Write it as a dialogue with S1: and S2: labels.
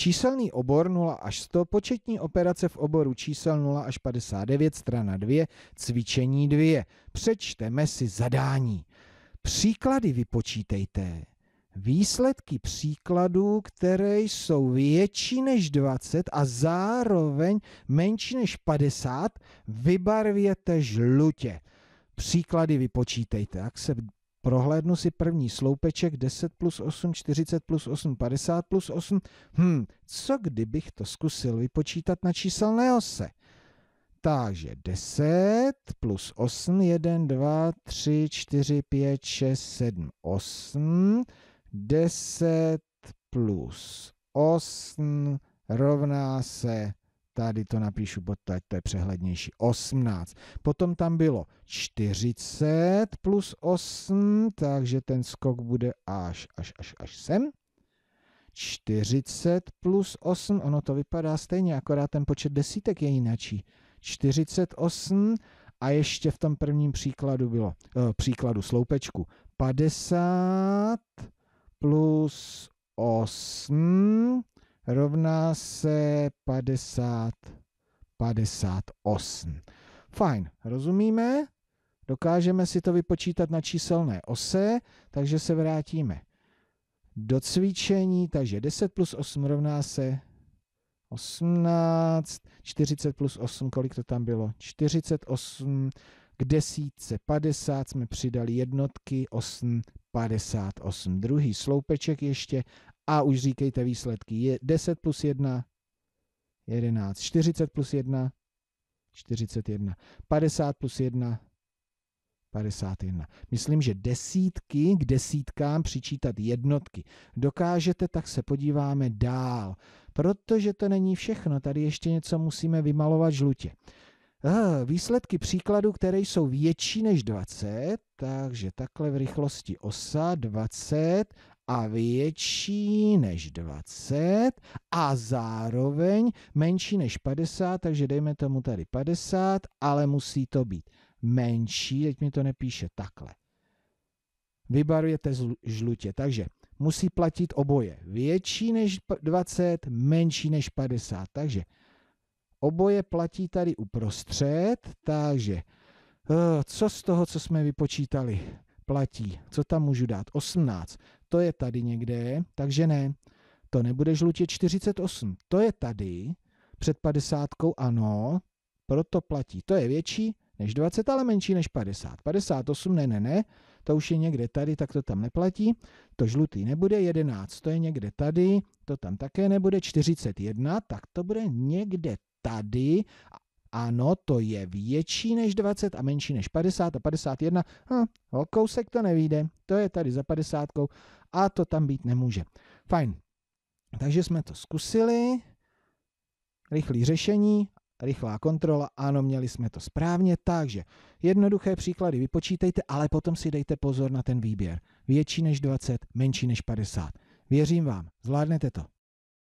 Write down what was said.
S1: Číselný obor 0 až 100, početní operace v oboru čísel 0 až 59, strana 2, cvičení 2. Přečteme si zadání. Příklady vypočítejte. Výsledky příkladů, které jsou větší než 20 a zároveň menší než 50, vybarvěte žlutě. Příklady vypočítejte. Jak se Prohlédnu si první sloupeček 10 plus 8, 40 plus 8, 50 plus 8. Hm, co kdybych to zkusil vypočítat na číselné ose? Takže 10 plus 8, 1, 2, 3, 4, 5, 6, 7, 8. 10 plus 8 rovná se Tady to napíšu, bo to, je přehlednější. 18. Potom tam bylo 40 plus 8, takže ten skok bude až, až, až, až sem. 40 plus 8, ono to vypadá stejně, akorát ten počet desítek je jináčí. 48 a ještě v tom prvním příkladu bylo, eh, příkladu sloupečku, 50 plus 8 rovná se 50, 58. Fajn, rozumíme? Dokážeme si to vypočítat na číselné ose, takže se vrátíme do cvičení, takže 10 plus 8 rovná se 18, 40 plus 8, kolik to tam bylo? 48, k desítce 50 jsme přidali jednotky, 8 58. Druhý sloupeček ještě a už říkejte výsledky. Je 10 plus 1, 11. 40 plus 1, 41. 50 plus 1, 51. Myslím, že desítky k desítkám přičítat jednotky. Dokážete, tak se podíváme dál. Protože to není všechno, tady ještě něco musíme vymalovat žlutě výsledky příkladů, které jsou větší než 20, takže takhle v rychlosti osa 20 a větší než 20 a zároveň menší než 50, takže dejme tomu tady 50, ale musí to být menší, teď mi to nepíše takhle. Vybarujete žlutě, takže musí platit oboje. Větší než 20, menší než 50, takže Oboje platí tady uprostřed, takže eh, co z toho, co jsme vypočítali, platí? Co tam můžu dát? 18. To je tady někde, takže ne. To nebude žlutě 48. To je tady, před 50 ano, proto platí. To je větší než 20, ale menší než 50. 58 ne, ne, ne, to už je někde tady, tak to tam neplatí. To žlutý nebude, 11, to je někde tady, to tam také nebude, 41, tak to bude někde tady ano, to je větší než 20 a menší než 50 a 51. Hm, o kousek to nevíde, to je tady za 50 a to tam být nemůže. Fajn. Takže jsme to zkusili. Rychlé řešení, rychlá kontrola. Ano, měli jsme to správně, takže jednoduché příklady vypočítejte, ale potom si dejte pozor na ten výběr. Větší než 20, menší než 50. Věřím vám, zvládnete to.